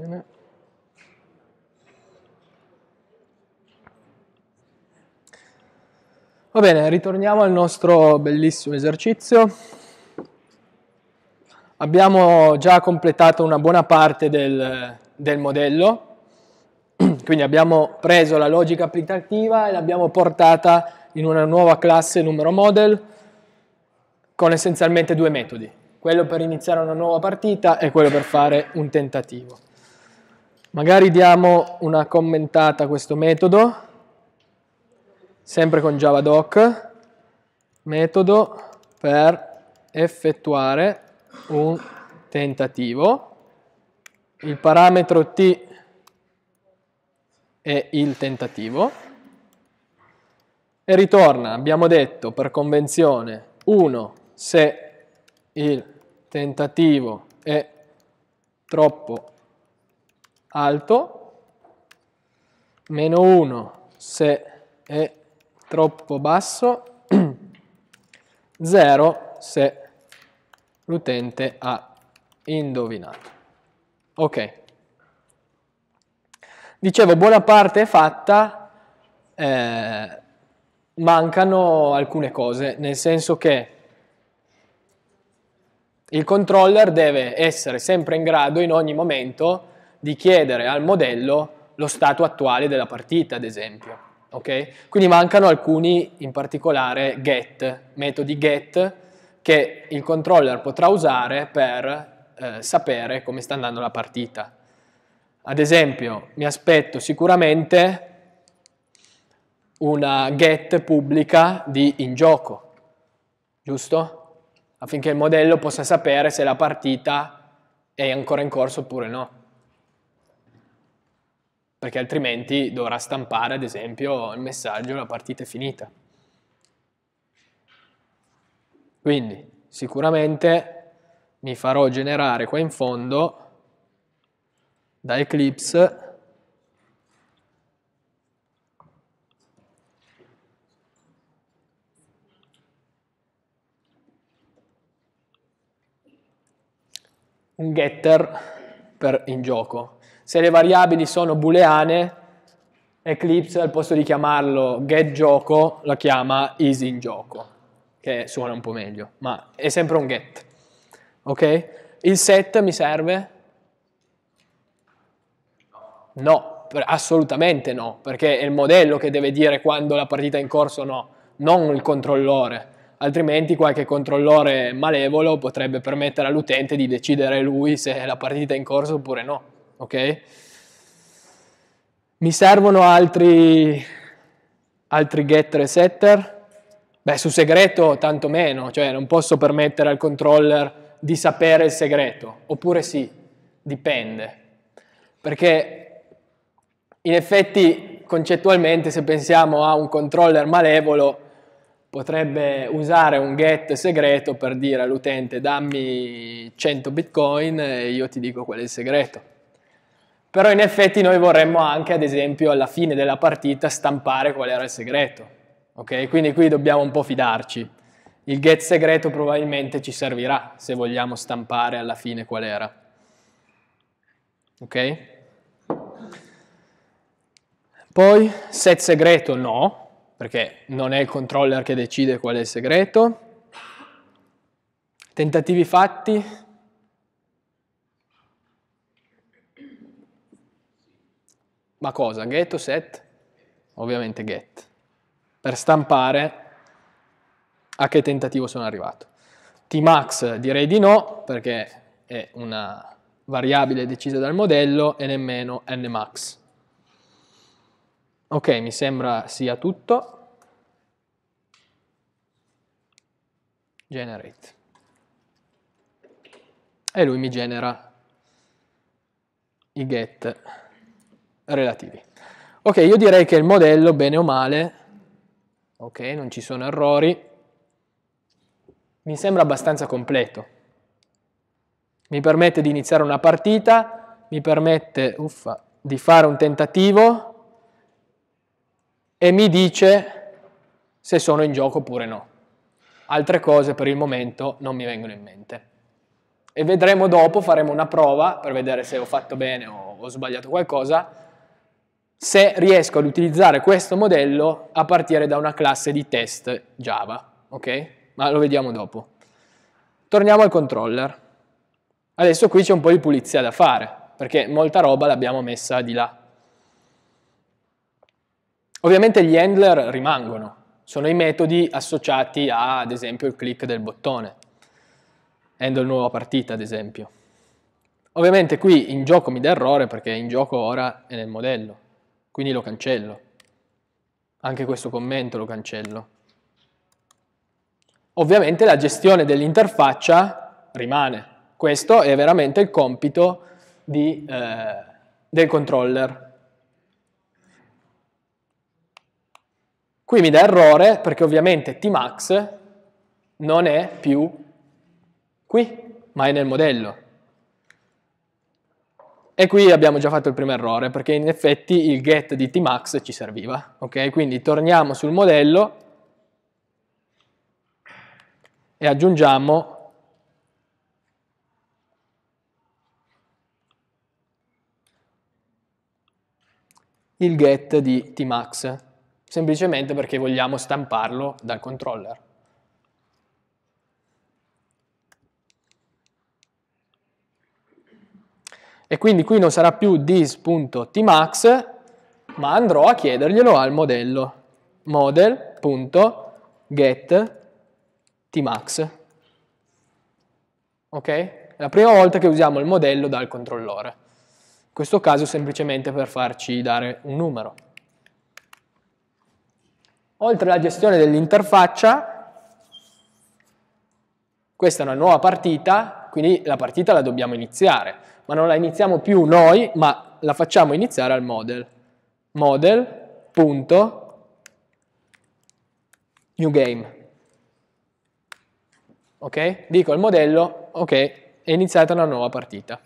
Bene. Va bene, ritorniamo al nostro bellissimo esercizio. Abbiamo già completato una buona parte del, del modello, quindi abbiamo preso la logica applicativa e l'abbiamo portata in una nuova classe numero model con essenzialmente due metodi, quello per iniziare una nuova partita e quello per fare un tentativo. Magari diamo una commentata a questo metodo, sempre con Javadoc, metodo per effettuare un tentativo. Il parametro t è il tentativo e ritorna, abbiamo detto per convenzione, 1 se il tentativo è troppo alto, meno 1 se è troppo basso, 0 se l'utente ha indovinato. Ok. Dicevo, buona parte è fatta, eh, mancano alcune cose, nel senso che il controller deve essere sempre in grado in ogni momento di di chiedere al modello lo stato attuale della partita, ad esempio. Okay? Quindi mancano alcuni, in particolare get, metodi get che il controller potrà usare per eh, sapere come sta andando la partita. Ad esempio, mi aspetto sicuramente una get pubblica di in gioco, giusto? Affinché il modello possa sapere se la partita è ancora in corso oppure no perché altrimenti dovrà stampare ad esempio il messaggio la partita è finita. Quindi sicuramente mi farò generare qua in fondo da Eclipse un getter per in gioco se le variabili sono booleane, Eclipse al posto di chiamarlo getGioco la chiama isInGioco, che suona un po' meglio, ma è sempre un get. Ok? Il set mi serve? No, assolutamente no, perché è il modello che deve dire quando la partita è in corso o no, non il controllore altrimenti qualche controllore malevolo potrebbe permettere all'utente di decidere lui se la partita è in corso oppure no ok? Mi servono altri, altri getter e setter? Beh, su segreto tanto meno, cioè non posso permettere al controller di sapere il segreto, oppure sì, dipende. Perché in effetti concettualmente se pensiamo a un controller malevolo potrebbe usare un get segreto per dire all'utente dammi 100 bitcoin e io ti dico qual è il segreto però in effetti noi vorremmo anche, ad esempio, alla fine della partita stampare qual era il segreto, ok? Quindi qui dobbiamo un po' fidarci. Il get segreto probabilmente ci servirà se vogliamo stampare alla fine qual era, ok? Poi set segreto no, perché non è il controller che decide qual è il segreto. Tentativi fatti, Ma cosa? Get o set? Ovviamente get. Per stampare a che tentativo sono arrivato. Tmax direi di no, perché è una variabile decisa dal modello, e nemmeno nmax. Ok, mi sembra sia tutto. Generate. E lui mi genera i get relativi. Ok, io direi che il modello, bene o male, ok, non ci sono errori, mi sembra abbastanza completo. Mi permette di iniziare una partita, mi permette uffa, di fare un tentativo e mi dice se sono in gioco oppure no. Altre cose per il momento non mi vengono in mente. E vedremo dopo, faremo una prova per vedere se ho fatto bene o ho sbagliato qualcosa se riesco ad utilizzare questo modello a partire da una classe di test Java, ok? Ma lo vediamo dopo. Torniamo al controller. Adesso qui c'è un po' di pulizia da fare, perché molta roba l'abbiamo messa di là. Ovviamente gli handler rimangono, sono i metodi associati a, ad esempio, il click del bottone. Handle nuova partita, ad esempio. Ovviamente qui in gioco mi dà errore perché in gioco ora è nel modello. Quindi lo cancello. Anche questo commento lo cancello. Ovviamente la gestione dell'interfaccia rimane. Questo è veramente il compito di, eh, del controller. Qui mi dà errore perché ovviamente tmax non è più qui, ma è nel modello. E qui abbiamo già fatto il primo errore, perché in effetti il get di tmax ci serviva. Ok, quindi torniamo sul modello e aggiungiamo il get di tmax, semplicemente perché vogliamo stamparlo dal controller. E quindi qui non sarà più dis.tmax, ma andrò a chiederglielo al modello. model.getTmax. Ok? È la prima volta che usiamo il modello dal controllore. In questo caso semplicemente per farci dare un numero. Oltre alla gestione dell'interfaccia, questa è una nuova partita, quindi la partita la dobbiamo iniziare ma non la iniziamo più noi, ma la facciamo iniziare al model. Model.newgame. Ok? Dico il modello, ok, è iniziata una nuova partita.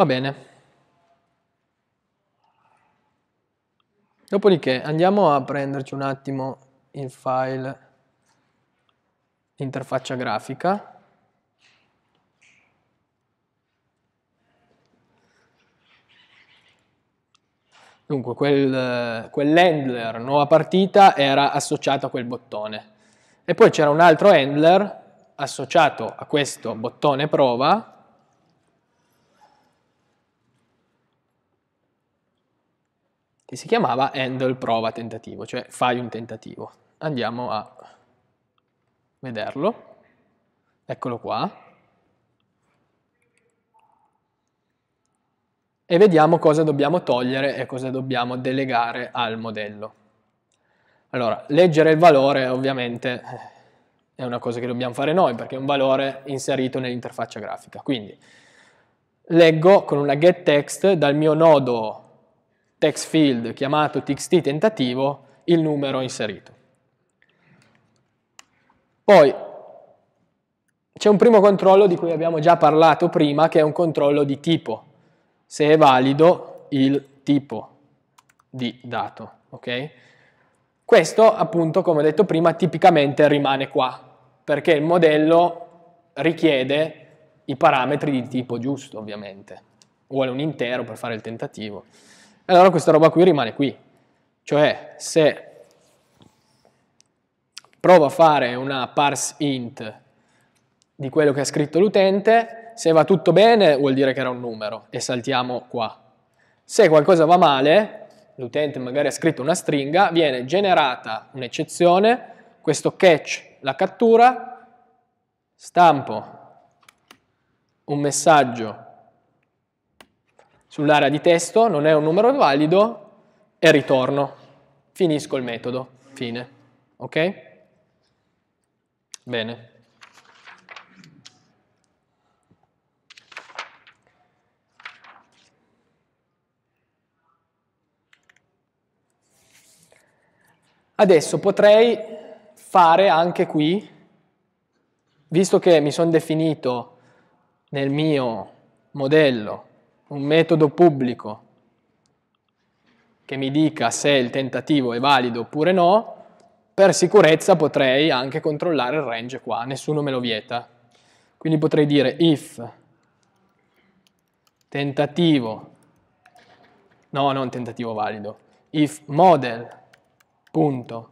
Va bene. Dopodiché andiamo a prenderci un attimo il file interfaccia grafica. Dunque, quel, quell'handler nuova partita era associato a quel bottone. E poi c'era un altro handler associato a questo bottone prova che si chiamava handle prova tentativo, cioè fai un tentativo. Andiamo a vederlo. Eccolo qua. E vediamo cosa dobbiamo togliere e cosa dobbiamo delegare al modello. Allora, leggere il valore ovviamente è una cosa che dobbiamo fare noi, perché è un valore inserito nell'interfaccia grafica. Quindi, leggo con una get text dal mio nodo text field chiamato txt tentativo il numero inserito. Poi c'è un primo controllo di cui abbiamo già parlato prima che è un controllo di tipo, se è valido il tipo di dato. Okay? Questo appunto come ho detto prima tipicamente rimane qua perché il modello richiede i parametri di tipo giusto ovviamente, vuole un intero per fare il tentativo allora questa roba qui rimane qui. Cioè, se provo a fare una parse int di quello che ha scritto l'utente, se va tutto bene vuol dire che era un numero e saltiamo qua. Se qualcosa va male, l'utente magari ha scritto una stringa, viene generata un'eccezione, questo catch la cattura, stampo un messaggio sull'area di testo, non è un numero valido e ritorno. Finisco il metodo, fine. Ok? Bene. Adesso potrei fare anche qui, visto che mi sono definito nel mio modello un metodo pubblico che mi dica se il tentativo è valido oppure no, per sicurezza potrei anche controllare il range qua, nessuno me lo vieta. Quindi potrei dire if tentativo, no non tentativo valido, if model, punto,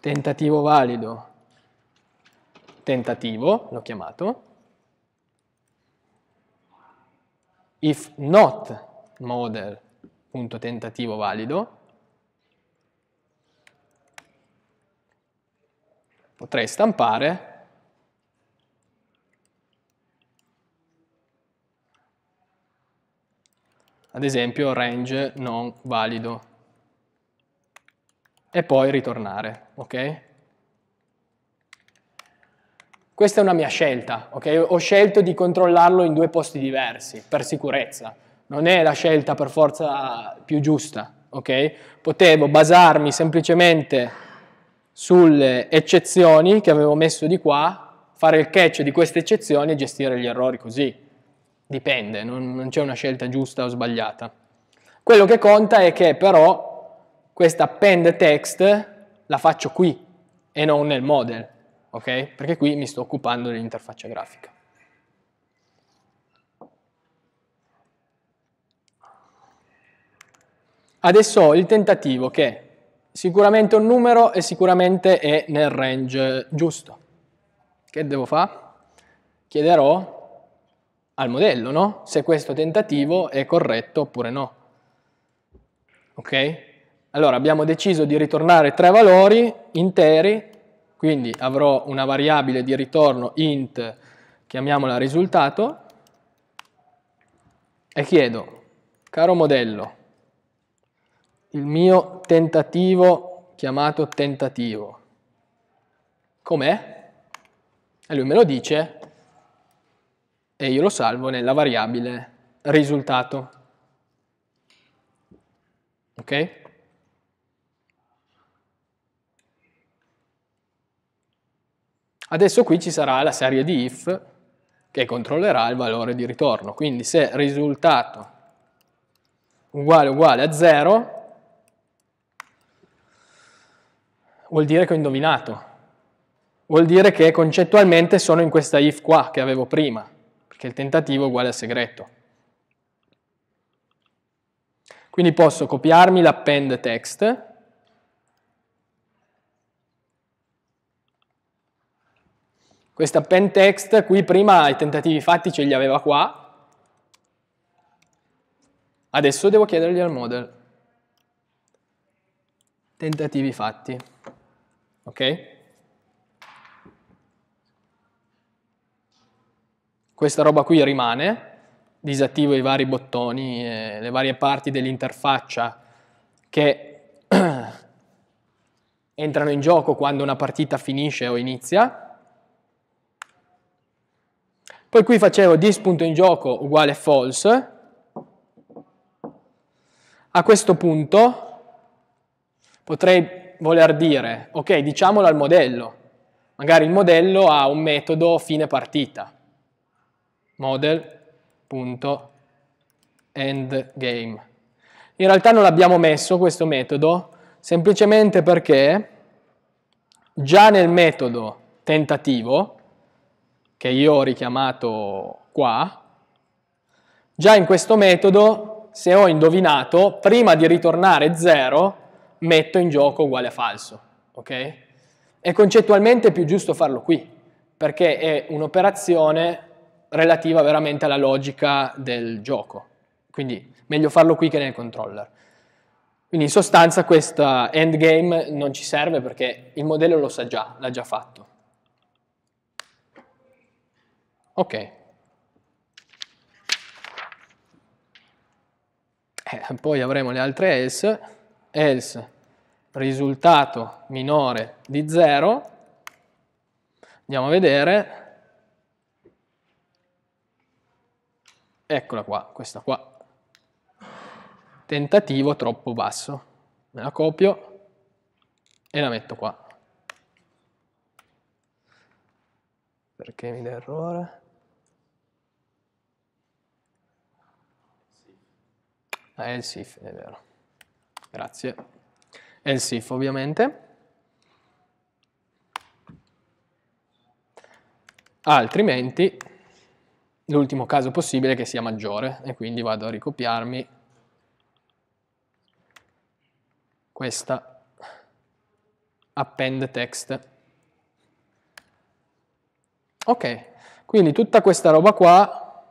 tentativo valido, tentativo, l'ho chiamato, if not model, tentativo valido, potrei stampare ad esempio range non valido e poi ritornare, ok? Questa è una mia scelta, okay? Ho scelto di controllarlo in due posti diversi, per sicurezza. Non è la scelta per forza più giusta, okay? Potevo basarmi semplicemente sulle eccezioni che avevo messo di qua, fare il catch di queste eccezioni e gestire gli errori così. Dipende, non, non c'è una scelta giusta o sbagliata. Quello che conta è che però questa append text la faccio qui e non nel model ok? Perché qui mi sto occupando dell'interfaccia grafica. Adesso ho il tentativo che sicuramente un numero e sicuramente è nel range giusto. Che devo fare? Chiederò al modello, no? Se questo tentativo è corretto oppure no. Ok? Allora abbiamo deciso di ritornare tre valori interi quindi avrò una variabile di ritorno int, chiamiamola risultato, e chiedo, caro modello, il mio tentativo chiamato tentativo, com'è? E lui me lo dice e io lo salvo nella variabile risultato. Ok? Adesso qui ci sarà la serie di if che controllerà il valore di ritorno. Quindi se risultato uguale uguale a 0 vuol dire che ho indovinato. Vuol dire che concettualmente sono in questa if qua che avevo prima, perché il tentativo è uguale al segreto. Quindi posso copiarmi l'append text Questa pen text qui prima i tentativi fatti ce li aveva qua, adesso devo chiedergli al model. Tentativi fatti, ok? Questa roba qui rimane, disattivo i vari bottoni, eh, le varie parti dell'interfaccia che entrano in gioco quando una partita finisce o inizia. Poi qui facevo this gioco uguale false. A questo punto potrei voler dire, ok, diciamolo al modello. Magari il modello ha un metodo fine partita. Model.endgame. In realtà non l'abbiamo messo questo metodo, semplicemente perché già nel metodo tentativo che io ho richiamato qua, già in questo metodo, se ho indovinato, prima di ritornare 0, metto in gioco uguale a falso, ok? E concettualmente è più giusto farlo qui, perché è un'operazione relativa veramente alla logica del gioco. Quindi meglio farlo qui che nel controller. Quindi in sostanza questa endgame non ci serve perché il modello lo sa già, l'ha già fatto. Ok. Eh, poi avremo le altre else, else risultato minore di 0, andiamo a vedere, eccola qua, questa qua, tentativo troppo basso, me la copio e la metto qua, perché mi dà errore? Ah, eh, è è vero. Grazie. È il ovviamente. Altrimenti l'ultimo caso possibile è che sia maggiore e quindi vado a ricopiarmi questa append text. Ok, quindi tutta questa roba qua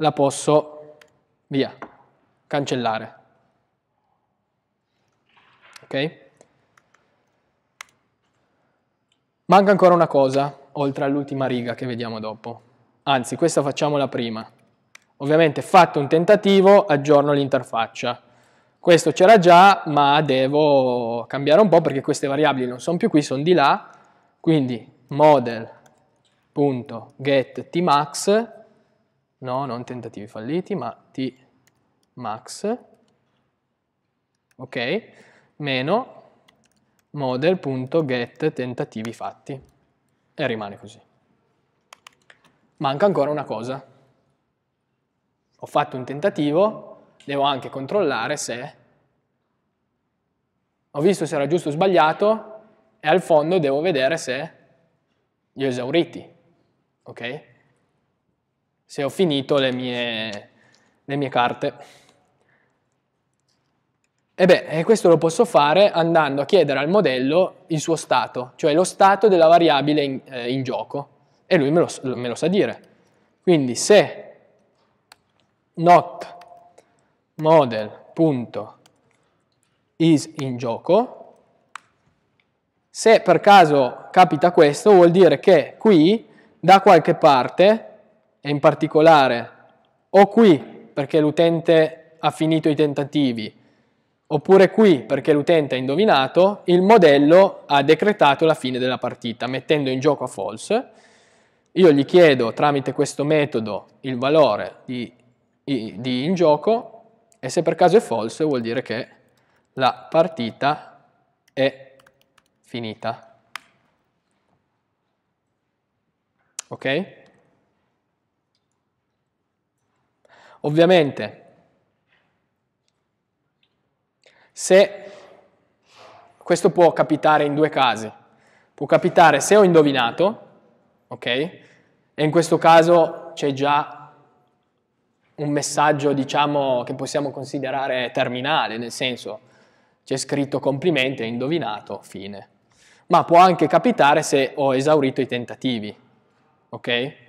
la posso, via, cancellare. Ok? Manca ancora una cosa, oltre all'ultima riga che vediamo dopo. Anzi, questa facciamola prima. Ovviamente fatto un tentativo, aggiorno l'interfaccia. Questo c'era già, ma devo cambiare un po' perché queste variabili non sono più qui, sono di là. Quindi model.getTmax no, non tentativi falliti, ma t max, ok, meno model.get tentativi fatti e rimane così. Manca ancora una cosa. Ho fatto un tentativo, devo anche controllare se ho visto se era giusto o sbagliato e al fondo devo vedere se li ho esauriti, ok? se ho finito le mie, le mie carte. E beh, questo lo posso fare andando a chiedere al modello il suo stato, cioè lo stato della variabile in, eh, in gioco. E lui me lo, me lo sa dire. Quindi se not model.is in gioco, se per caso capita questo, vuol dire che qui da qualche parte e in particolare o qui perché l'utente ha finito i tentativi oppure qui perché l'utente ha indovinato, il modello ha decretato la fine della partita mettendo in gioco a false. Io gli chiedo tramite questo metodo il valore di, di in gioco e se per caso è false vuol dire che la partita è finita. Ok? Ovviamente, se questo può capitare in due casi, può capitare se ho indovinato, ok? E in questo caso c'è già un messaggio, diciamo, che possiamo considerare terminale, nel senso c'è scritto complimenti, hai indovinato, fine. Ma può anche capitare se ho esaurito i tentativi, ok?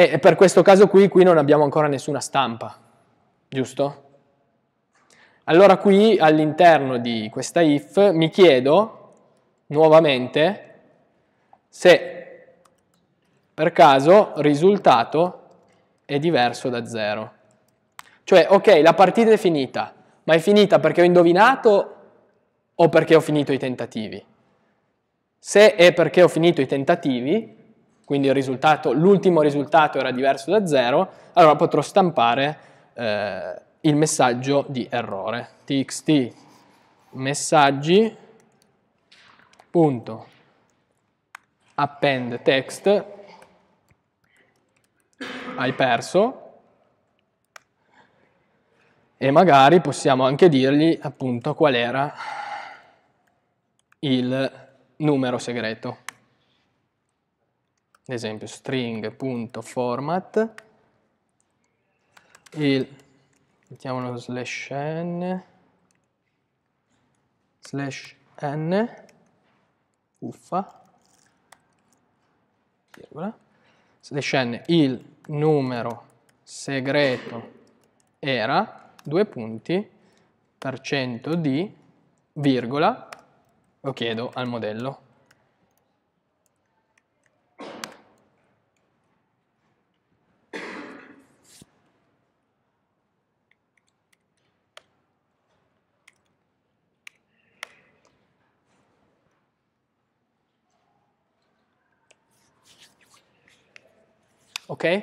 E per questo caso qui, qui non abbiamo ancora nessuna stampa, giusto? Allora qui all'interno di questa if mi chiedo nuovamente se per caso risultato è diverso da zero. Cioè, ok, la partita è finita, ma è finita perché ho indovinato o perché ho finito i tentativi? Se è perché ho finito i tentativi, quindi risultato, l'ultimo risultato era diverso da 0, allora potrò stampare eh, il messaggio di errore. txt messaggi.append text hai perso e magari possiamo anche dirgli appunto qual era il numero segreto ad esempio string.format, il, mettiamolo slash n, slash n, uffa, virgola, slash n, il numero segreto era, due punti, per cento di, virgola, lo chiedo al modello. Ok?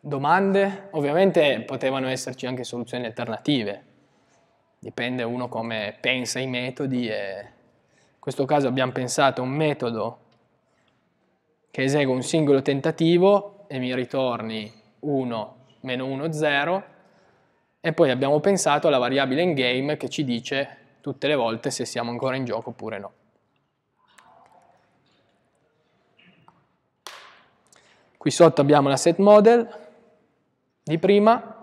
Domande? Ovviamente potevano esserci anche soluzioni alternative, dipende uno come pensa i metodi e in questo caso abbiamo pensato un metodo che esegue un singolo tentativo e mi ritorni 1, meno 1, 0 e poi abbiamo pensato alla variabile in game che ci dice tutte le volte se siamo ancora in gioco oppure no. Qui sotto abbiamo la set model di prima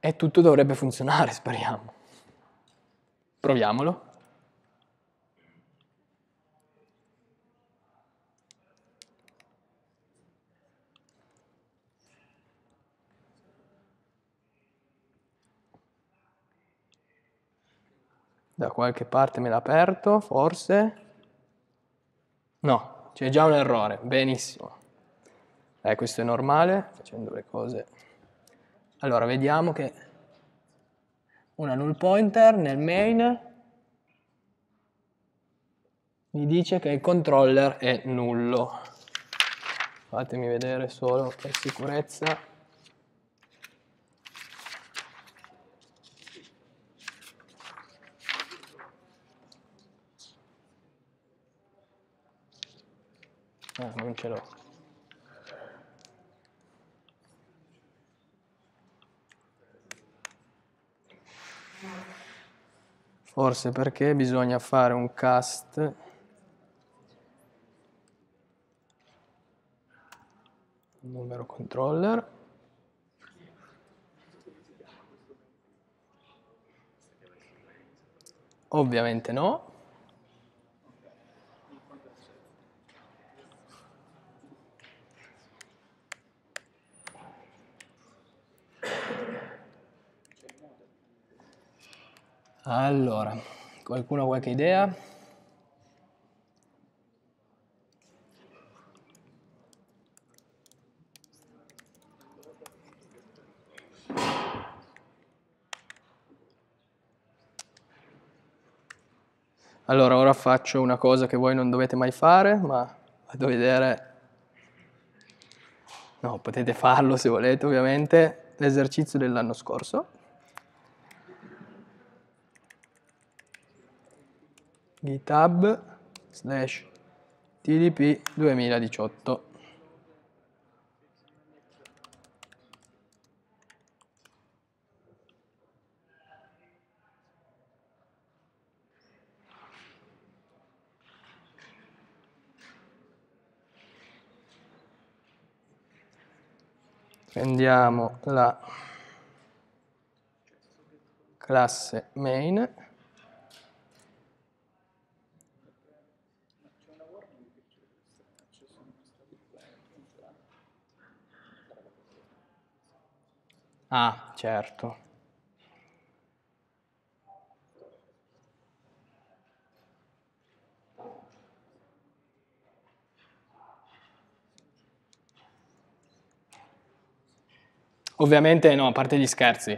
e tutto dovrebbe funzionare, speriamo. Proviamolo. Da qualche parte me l'ha aperto, forse. No, c'è già un errore, benissimo. Eh, questo è normale, facendo le cose... Allora, vediamo che una null pointer nel main mi dice che il controller è nullo. Fatemi vedere solo per sicurezza. Ah, non ce l'ho. Forse perché bisogna fare un cast numero controller ovviamente no Allora, qualcuno ha qualche idea? Allora, ora faccio una cosa che voi non dovete mai fare, ma vado a vedere... No, potete farlo se volete, ovviamente, l'esercizio dell'anno scorso. github slash tdp 2018 prendiamo la classe main Ah, certo. Ovviamente no, a parte gli scherzi,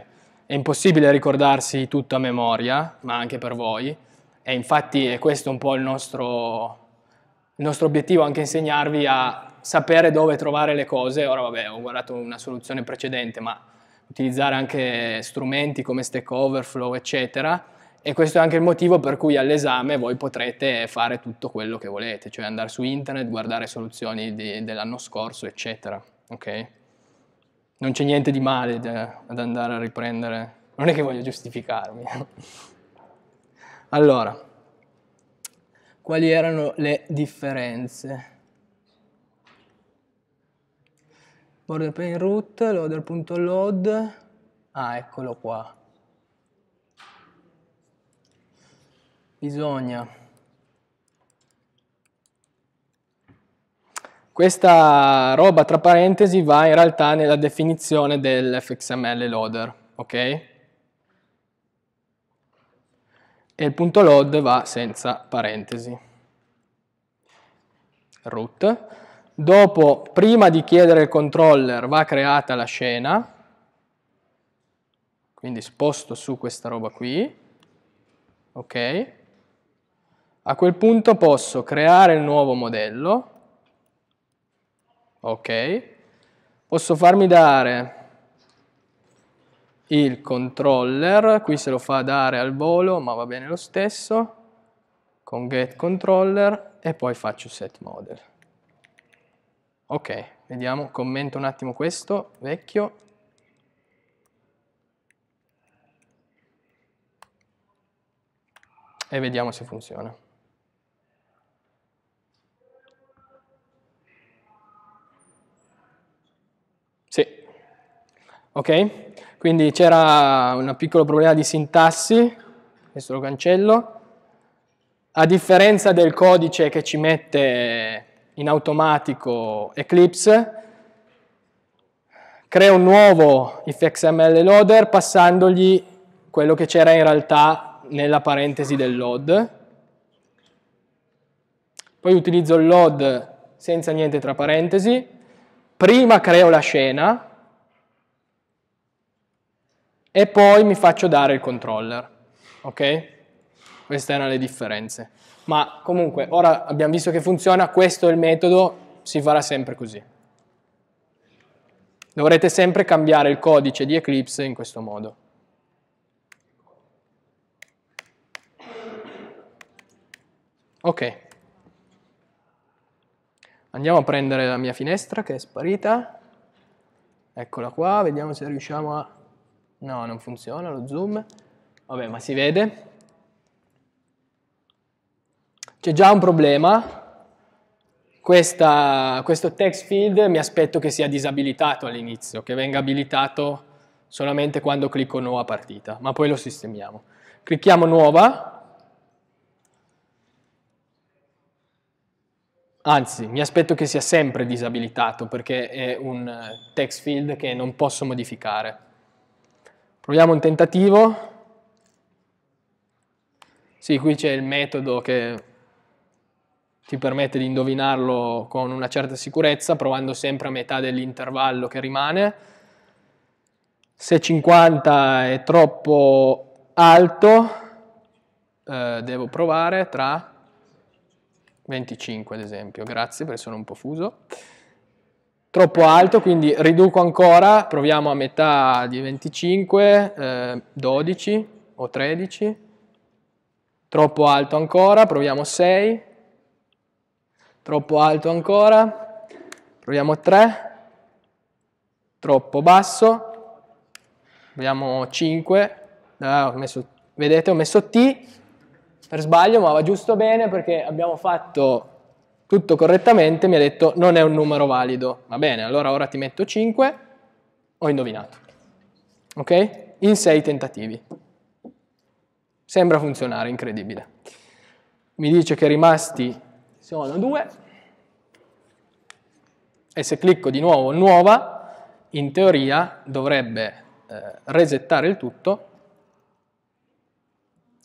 è impossibile ricordarsi tutto a memoria, ma anche per voi, e infatti è questo un po' il nostro, il nostro obiettivo, anche insegnarvi a sapere dove trovare le cose. Ora vabbè, ho guardato una soluzione precedente, ma utilizzare anche strumenti come Stack Overflow, eccetera. E questo è anche il motivo per cui all'esame voi potrete fare tutto quello che volete, cioè andare su internet, guardare soluzioni di, dell'anno scorso, eccetera. Ok? Non c'è niente di male de, ad andare a riprendere. Non è che voglio giustificarmi. allora, quali erano le differenze? border pane root, loader.load, ah eccolo qua. Bisogna. Questa roba tra parentesi va in realtà nella definizione dell'fxml loader, ok? e il punto load va senza parentesi root Dopo, prima di chiedere il controller, va creata la scena, quindi sposto su questa roba qui, ok? A quel punto posso creare il nuovo modello, ok? Posso farmi dare il controller, qui se lo fa dare al volo, ma va bene lo stesso, con get controller e poi faccio set model. Ok, vediamo, commento un attimo questo, vecchio. E vediamo se funziona. Sì. Ok, quindi c'era un piccolo problema di sintassi, questo lo cancello. A differenza del codice che ci mette in automatico Eclipse, creo un nuovo ifxml loader passandogli quello che c'era in realtà nella parentesi del load, poi utilizzo il load senza niente tra parentesi, prima creo la scena e poi mi faccio dare il controller, ok? Queste erano le differenze ma comunque ora abbiamo visto che funziona, questo è il metodo, si farà sempre così. Dovrete sempre cambiare il codice di Eclipse in questo modo. Ok. Andiamo a prendere la mia finestra che è sparita. Eccola qua, vediamo se riusciamo a... No, non funziona lo zoom. Vabbè, ma si vede c'è già un problema, questa, questo text field mi aspetto che sia disabilitato all'inizio, che venga abilitato solamente quando clicco nuova partita, ma poi lo sistemiamo. Clicchiamo nuova, anzi mi aspetto che sia sempre disabilitato perché è un text field che non posso modificare. Proviamo un tentativo. Sì, qui c'è il metodo che ti permette di indovinarlo con una certa sicurezza, provando sempre a metà dell'intervallo che rimane. Se 50 è troppo alto, eh, devo provare tra 25 ad esempio, grazie perché sono un po' fuso. Troppo alto, quindi riduco ancora, proviamo a metà di 25, eh, 12 o 13. Troppo alto ancora, proviamo 6, troppo alto ancora, proviamo 3, troppo basso, proviamo 5, ah, ho messo, vedete ho messo T per sbaglio ma va giusto bene perché abbiamo fatto tutto correttamente, mi ha detto non è un numero valido, va bene, allora ora ti metto 5, ho indovinato, ok? In 6 tentativi. Sembra funzionare, incredibile. Mi dice che rimasti sono 2 e se clicco di nuovo nuova, in teoria dovrebbe eh, resettare il tutto.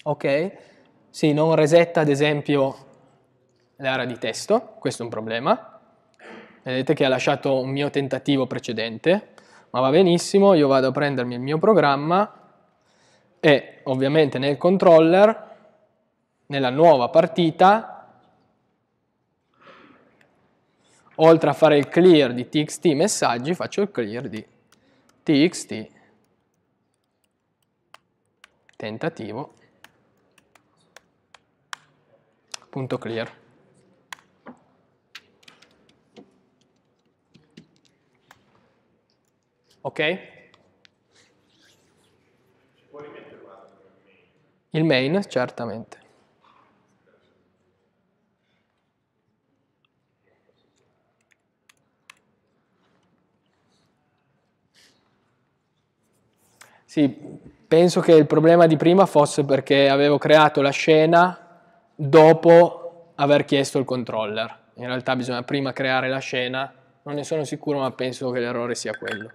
Ok? Sì, non resetta ad esempio l'area di testo, questo è un problema. Vedete che ha lasciato un mio tentativo precedente, ma va benissimo, io vado a prendermi il mio programma e ovviamente nel controller, nella nuova partita, oltre a fare il clear di txt messaggi, faccio il clear di txt tentativo punto clear. Ok? Il main, certamente. Sì, penso che il problema di prima fosse perché avevo creato la scena dopo aver chiesto il controller. In realtà bisogna prima creare la scena, non ne sono sicuro ma penso che l'errore sia quello.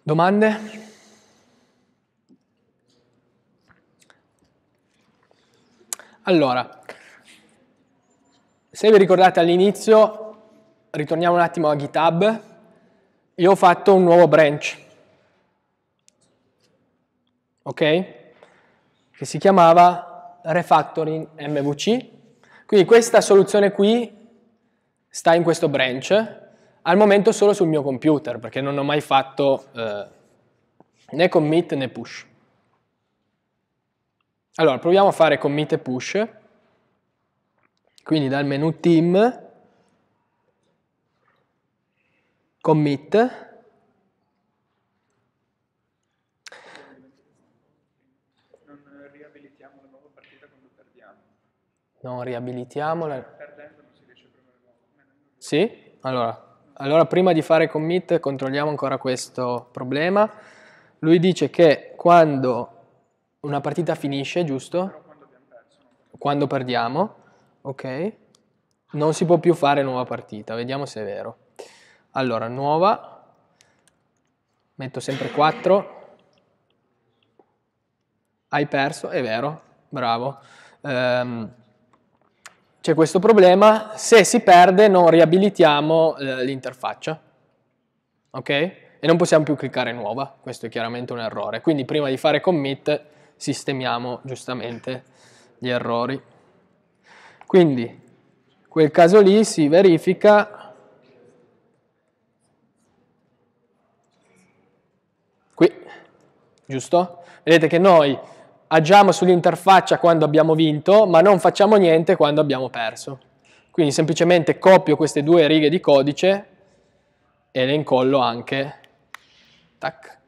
Domande? Allora, se vi ricordate all'inizio, ritorniamo un attimo a GitHub, io ho fatto un nuovo branch, ok? Che si chiamava Refactoring MVC. Quindi questa soluzione qui sta in questo branch, al momento solo sul mio computer, perché non ho mai fatto eh, né commit né push. Allora, proviamo a fare commit e push. Quindi dal menu team, commit, non riabilitiamola. Perdendo non si riesce a premere nuovo. Sì? Allora, allora, prima di fare commit controlliamo ancora questo problema. Lui dice che quando una partita finisce, giusto? Quando perdiamo, ok. Non si può più fare nuova partita, vediamo se è vero. Allora, nuova, metto sempre 4. Hai perso, è vero, bravo. Um, c'è questo problema, se si perde non riabilitiamo eh, l'interfaccia, ok? E non possiamo più cliccare nuova, questo è chiaramente un errore. Quindi prima di fare commit sistemiamo giustamente gli errori. Quindi quel caso lì si verifica qui, giusto? Vedete che noi agiamo sull'interfaccia quando abbiamo vinto, ma non facciamo niente quando abbiamo perso. Quindi semplicemente copio queste due righe di codice e le incollo anche. Tac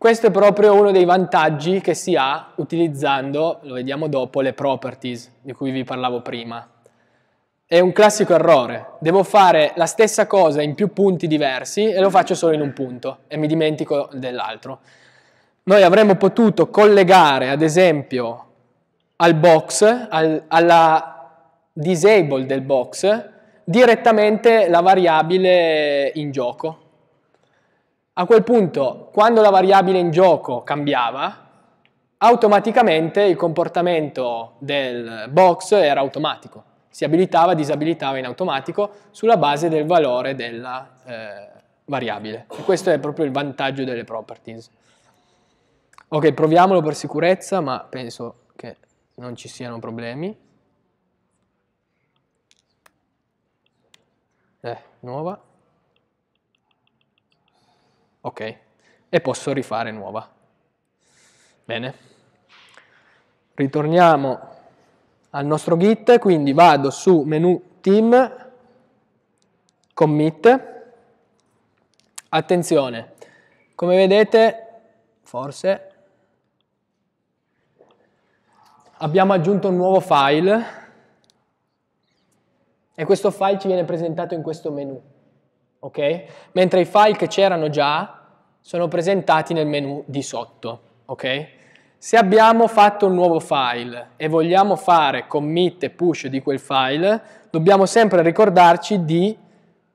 questo è proprio uno dei vantaggi che si ha utilizzando, lo vediamo dopo, le properties di cui vi parlavo prima. È un classico errore, devo fare la stessa cosa in più punti diversi e lo faccio solo in un punto e mi dimentico dell'altro. Noi avremmo potuto collegare ad esempio al box, al, alla disable del box, direttamente la variabile in gioco, a quel punto, quando la variabile in gioco cambiava, automaticamente il comportamento del box era automatico, si abilitava, disabilitava in automatico sulla base del valore della eh, variabile. E questo è proprio il vantaggio delle properties. Ok, proviamolo per sicurezza, ma penso che non ci siano problemi. Eh, nuova ok, e posso rifare nuova. Bene. Ritorniamo al nostro git, quindi vado su menu team, commit, attenzione, come vedete, forse, abbiamo aggiunto un nuovo file e questo file ci viene presentato in questo menu okay? Mentre i file che c'erano già sono presentati nel menu di sotto, okay? Se abbiamo fatto un nuovo file e vogliamo fare commit e push di quel file, dobbiamo sempre ricordarci di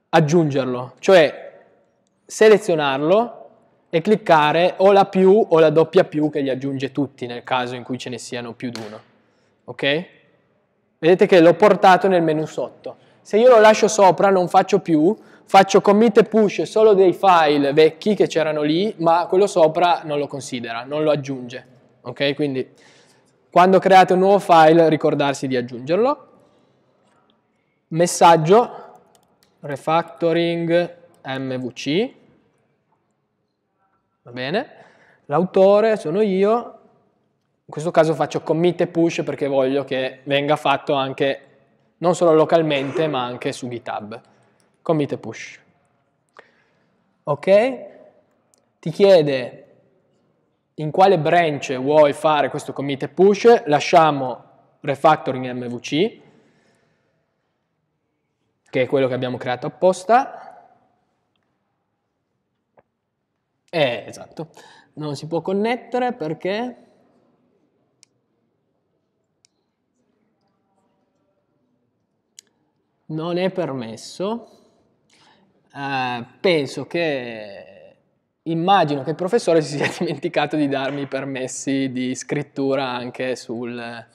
aggiungerlo, cioè selezionarlo e cliccare o la più o la doppia più che li aggiunge tutti nel caso in cui ce ne siano più di uno. Ok? Vedete che l'ho portato nel menu sotto. Se io lo lascio sopra non faccio più, faccio commit e push solo dei file vecchi che c'erano lì, ma quello sopra non lo considera, non lo aggiunge. Ok? Quindi quando create un nuovo file ricordarsi di aggiungerlo. Messaggio refactoring mvc. Va bene? L'autore sono io. In questo caso faccio commit e push perché voglio che venga fatto anche non solo localmente ma anche su GitHub commit e push. Ok? Ti chiede in quale branch vuoi fare questo commit e push, lasciamo refactoring MVC, che è quello che abbiamo creato apposta. Eh, esatto, non si può connettere perché... non è permesso eh, penso che immagino che il professore si sia dimenticato di darmi i permessi di scrittura anche sul,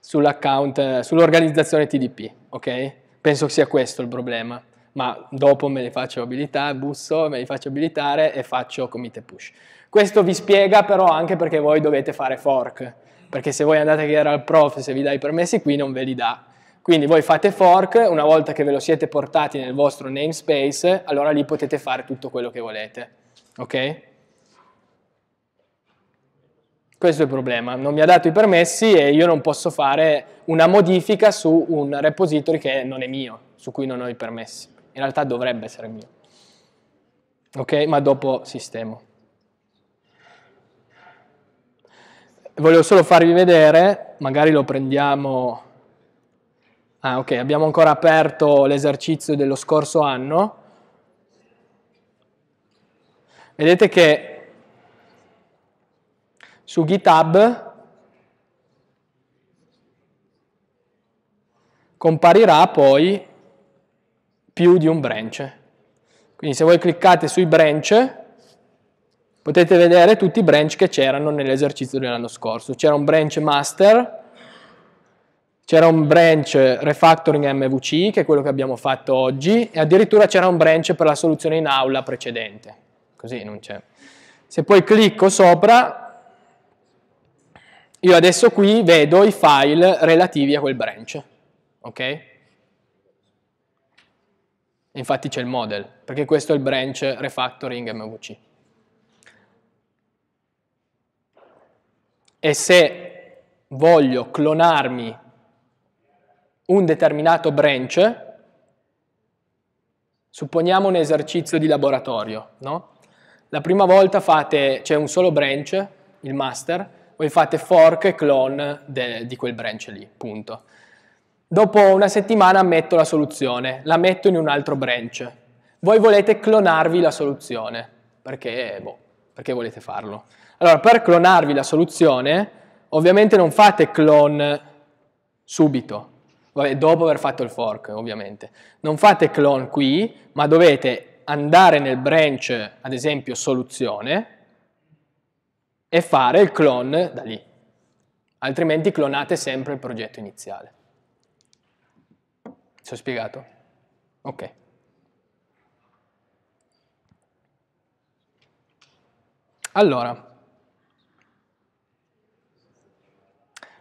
sull'account, sull'organizzazione TDP, ok? Penso che sia questo il problema, ma dopo me li faccio abilitare, busso, me li faccio abilitare e faccio commit e push. Questo vi spiega però anche perché voi dovete fare fork, perché se voi andate a chiedere al prof se vi dà i permessi qui non ve li dà, quindi voi fate fork, una volta che ve lo siete portati nel vostro namespace, allora lì potete fare tutto quello che volete. Ok? Questo è il problema, non mi ha dato i permessi e io non posso fare una modifica su un repository che non è mio, su cui non ho i permessi. In realtà dovrebbe essere mio. Ok? Ma dopo sistemo. Volevo solo farvi vedere, magari lo prendiamo Ah, ok, abbiamo ancora aperto l'esercizio dello scorso anno. Vedete che su GitHub comparirà poi più di un branch. Quindi se voi cliccate sui branch potete vedere tutti i branch che c'erano nell'esercizio dell'anno scorso. C'era un branch master, c'era un branch refactoring MVC, che è quello che abbiamo fatto oggi, e addirittura c'era un branch per la soluzione in aula precedente, così non c'è. Se poi clicco sopra, io adesso qui vedo i file relativi a quel branch, ok? Infatti c'è il model, perché questo è il branch refactoring MVC. E se voglio clonarmi un determinato branch, supponiamo un esercizio di laboratorio, no? La prima volta fate, c'è un solo branch, il master, voi fate fork e clone de, di quel branch lì, punto. Dopo una settimana metto la soluzione, la metto in un altro branch. Voi volete clonarvi la soluzione, perché, boh, perché volete farlo. Allora, per clonarvi la soluzione, ovviamente non fate clone subito, Vabbè, dopo aver fatto il fork, ovviamente. Non fate clone qui, ma dovete andare nel branch, ad esempio, soluzione, e fare il clone da lì. Altrimenti clonate sempre il progetto iniziale. Ci ho spiegato? Ok. Allora,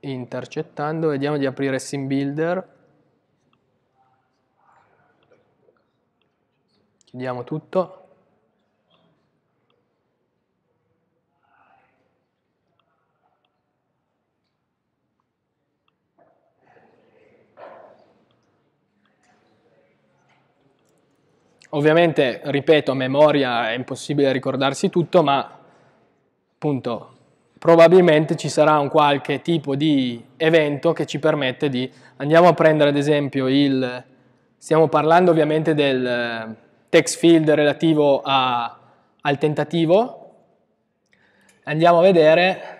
intercettando, vediamo di aprire Sim Builder. Chiudiamo tutto. Ovviamente, ripeto, a memoria è impossibile ricordarsi tutto, ma appunto probabilmente ci sarà un qualche tipo di evento che ci permette di... Andiamo a prendere ad esempio il... Stiamo parlando ovviamente del eh, text field relativo a, al tentativo. Andiamo a vedere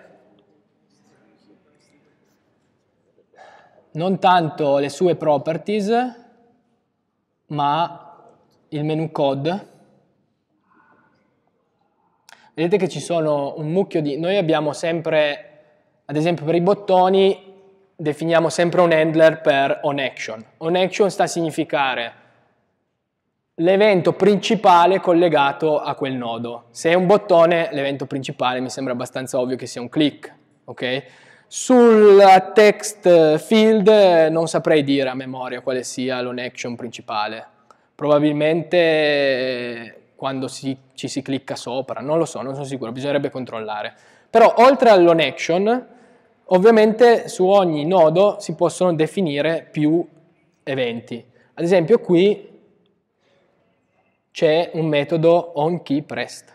non tanto le sue properties, ma il menu code vedete che ci sono un mucchio di... Noi abbiamo sempre, ad esempio per i bottoni, definiamo sempre un handler per on action. On action sta a significare l'evento principale collegato a quel nodo. Se è un bottone, l'evento principale mi sembra abbastanza ovvio che sia un click, ok? Sul text field eh, non saprei dire a memoria quale sia l'on action principale. Probabilmente quando si, ci si clicca sopra, non lo so, non sono sicuro, bisognerebbe controllare. Però oltre all'on action, ovviamente su ogni nodo si possono definire più eventi. Ad esempio qui c'è un metodo onKeyPressed,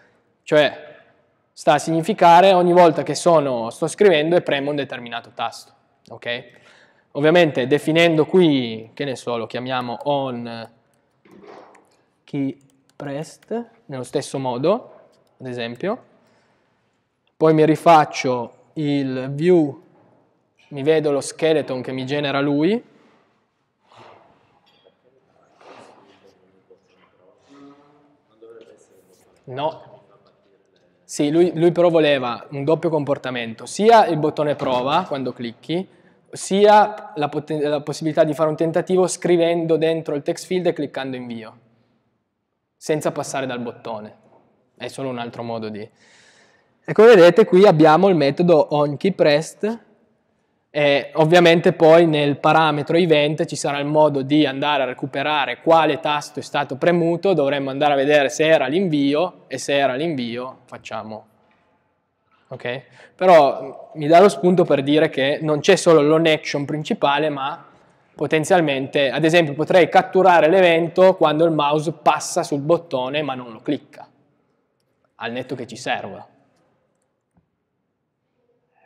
cioè sta a significare ogni volta che sono, sto scrivendo e premo un determinato tasto. Okay? Ovviamente definendo qui, che ne so, lo chiamiamo on rest, nello stesso modo, ad esempio. Poi mi rifaccio il view, mi vedo lo skeleton che mi genera lui. No. Sì, lui, lui però voleva un doppio comportamento, sia il bottone prova quando clicchi, sia la, la possibilità di fare un tentativo scrivendo dentro il text field e cliccando invio senza passare dal bottone. È solo un altro modo di... E come vedete qui abbiamo il metodo onKeyPressed e ovviamente poi nel parametro event ci sarà il modo di andare a recuperare quale tasto è stato premuto, dovremmo andare a vedere se era l'invio e se era l'invio facciamo ok? Però mi dà lo spunto per dire che non c'è solo l'on action principale, ma potenzialmente, ad esempio potrei catturare l'evento quando il mouse passa sul bottone ma non lo clicca, al netto che ci serva.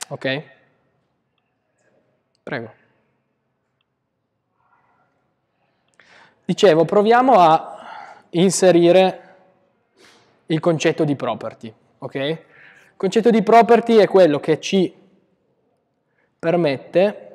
Ok? Prego. Dicevo, proviamo a inserire il concetto di property, ok? Il concetto di property è quello che ci permette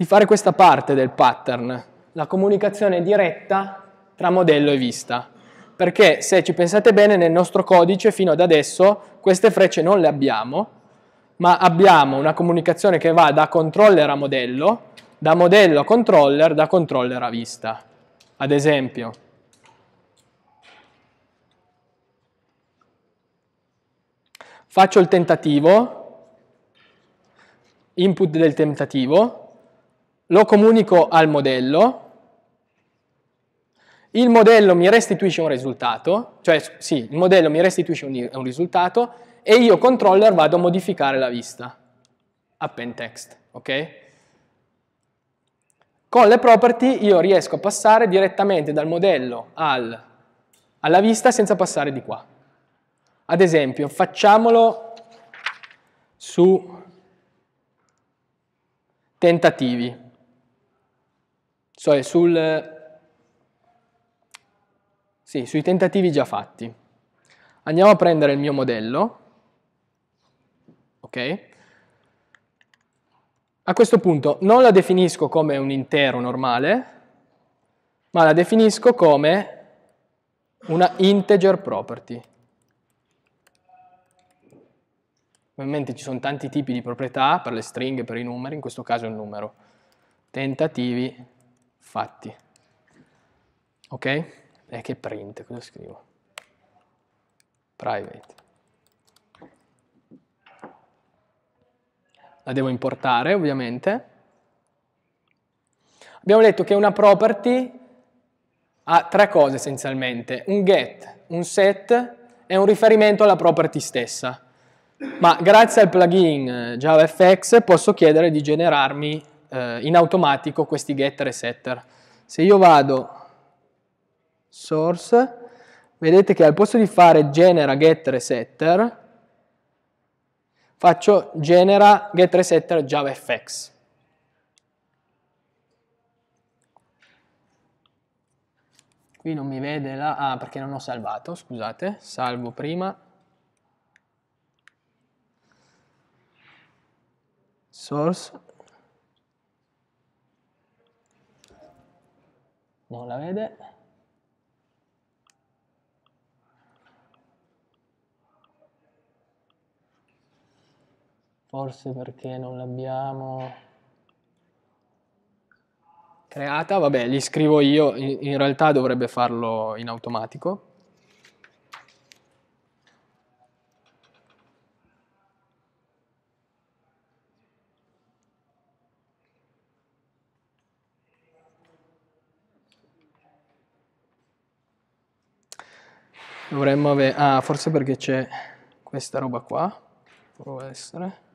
di fare questa parte del pattern, la comunicazione diretta tra modello e vista. Perché se ci pensate bene nel nostro codice fino ad adesso queste frecce non le abbiamo, ma abbiamo una comunicazione che va da controller a modello, da modello a controller, da controller a vista. Ad esempio, faccio il tentativo, input del tentativo, lo comunico al modello, il modello mi restituisce un risultato, cioè sì, il modello mi restituisce un, un risultato e io controller vado a modificare la vista, append text, ok? Con le property io riesco a passare direttamente dal modello al, alla vista senza passare di qua. Ad esempio, facciamolo su tentativi cioè sul, sì, sui tentativi già fatti. Andiamo a prendere il mio modello, ok? A questo punto non la definisco come un intero normale, ma la definisco come una integer property. Ovviamente ci sono tanti tipi di proprietà per le stringhe, per i numeri, in questo caso è un numero. Tentativi fatti. Ok? E eh, che print, cosa scrivo? Private. La devo importare, ovviamente. Abbiamo detto che una property ha tre cose essenzialmente, un get, un set e un riferimento alla property stessa. Ma grazie al plugin eh, JavaFX posso chiedere di generarmi eh, in automatico questi getter e setter. Se io vado source, vedete che al posto di fare genera getter e setter, faccio genera getter e setter JavaFX. Qui non mi vede la... Ah, perché non ho salvato, scusate. Salvo prima. Source. non la vede forse perché non l'abbiamo creata vabbè li scrivo io in, realtà dovrebbe farlo in automatico Dovremmo avere... Ah, forse perché c'è questa roba qua. Può essere.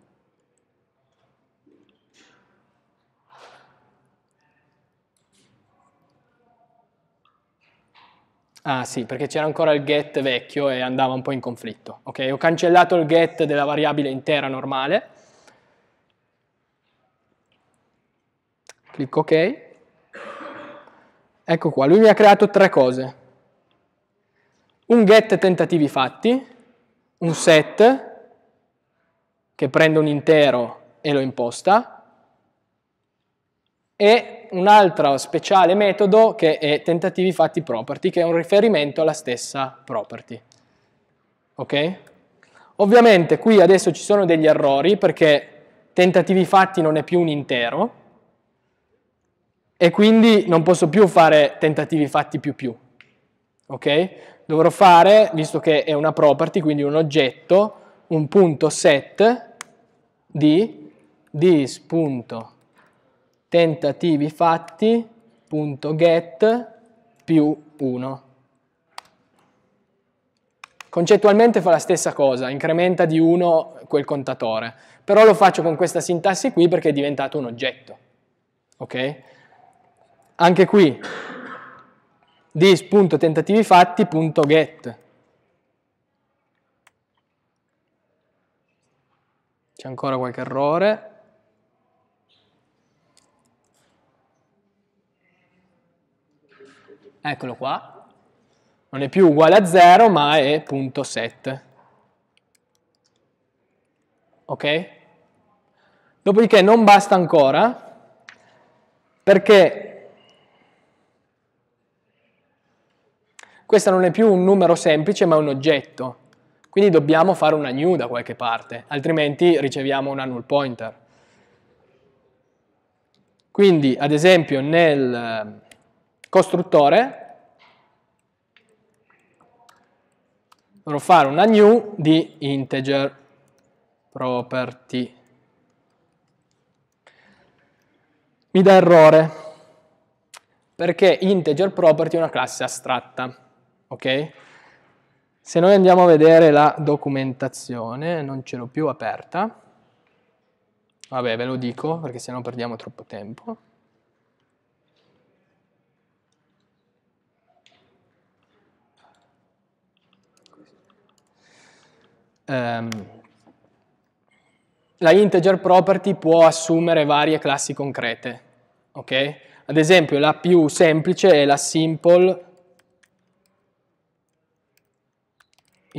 Ah sì, perché c'era ancora il get vecchio e andava un po' in conflitto. Ok, ho cancellato il get della variabile intera normale. Clicco ok. Ecco qua, lui mi ha creato tre cose un get tentativi fatti, un set che prende un intero e lo imposta, e un altro speciale metodo che è tentativi fatti property, che è un riferimento alla stessa property. Ok? Ovviamente qui adesso ci sono degli errori perché tentativi fatti non è più un intero e quindi non posso più fare tentativi fatti più più. Ok? dovrò fare, visto che è una property, quindi un oggetto, un punto set di dis.tentativi fatti.get più 1. Concettualmente fa la stessa cosa, incrementa di 1 quel contatore, però lo faccio con questa sintassi qui perché è diventato un oggetto. Ok? Anche qui this.tentativifatti.get. C'è ancora qualche errore. Eccolo qua. Non è più uguale a 0, ma è set. Ok? Dopodiché non basta ancora, perché Questo non è più un numero semplice ma un oggetto, quindi dobbiamo fare una new da qualche parte, altrimenti riceviamo una null pointer. Quindi ad esempio nel eh, costruttore dovrò fare una new di integer property. Mi dà errore perché integer property è una classe astratta ok? Se noi andiamo a vedere la documentazione, non ce l'ho più aperta, vabbè ve lo dico perché sennò perdiamo troppo tempo. Um, la integer property può assumere varie classi concrete, ok? Ad esempio la più semplice è la simple